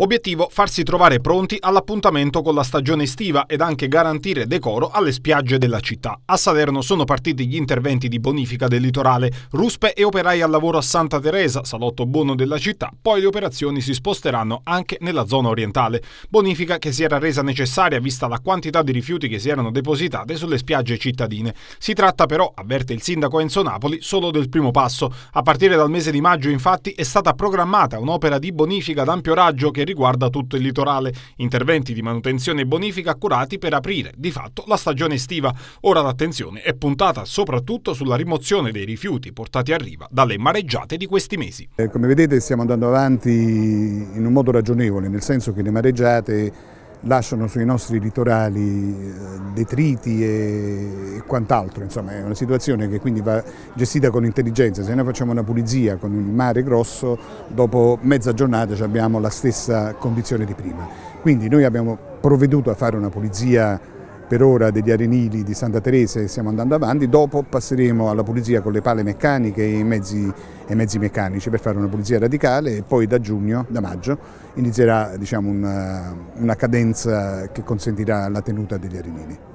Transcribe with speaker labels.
Speaker 1: Obiettivo farsi trovare pronti all'appuntamento con la stagione estiva ed anche garantire decoro alle spiagge della città. A Salerno sono partiti gli interventi di bonifica del litorale, ruspe e operai al lavoro a Santa Teresa, salotto buono della città, poi le operazioni si sposteranno anche nella zona orientale. Bonifica che si era resa necessaria vista la quantità di rifiuti che si erano depositate sulle spiagge cittadine. Si tratta però, avverte il sindaco Enzo Napoli, solo del primo passo. A partire dal mese di maggio infatti è stata programmata un'opera di bonifica ad ampio raggio che riguarda tutto il litorale. Interventi di manutenzione e bonifica accurati per aprire di fatto la stagione estiva. Ora l'attenzione è puntata soprattutto sulla rimozione dei rifiuti portati a riva dalle mareggiate di questi mesi.
Speaker 2: Eh, come vedete stiamo andando avanti in un modo ragionevole, nel senso che le mareggiate lasciano sui nostri litorali eh, detriti e quant'altro, insomma è una situazione che quindi va gestita con intelligenza, se noi facciamo una pulizia con il mare grosso dopo mezza giornata abbiamo la stessa condizione di prima, quindi noi abbiamo provveduto a fare una pulizia per ora degli arenili di Santa Teresa e stiamo andando avanti, dopo passeremo alla pulizia con le pale meccaniche e i mezzi, e mezzi meccanici per fare una pulizia radicale e poi da giugno, da maggio, inizierà diciamo, una, una cadenza che consentirà la tenuta degli arenili.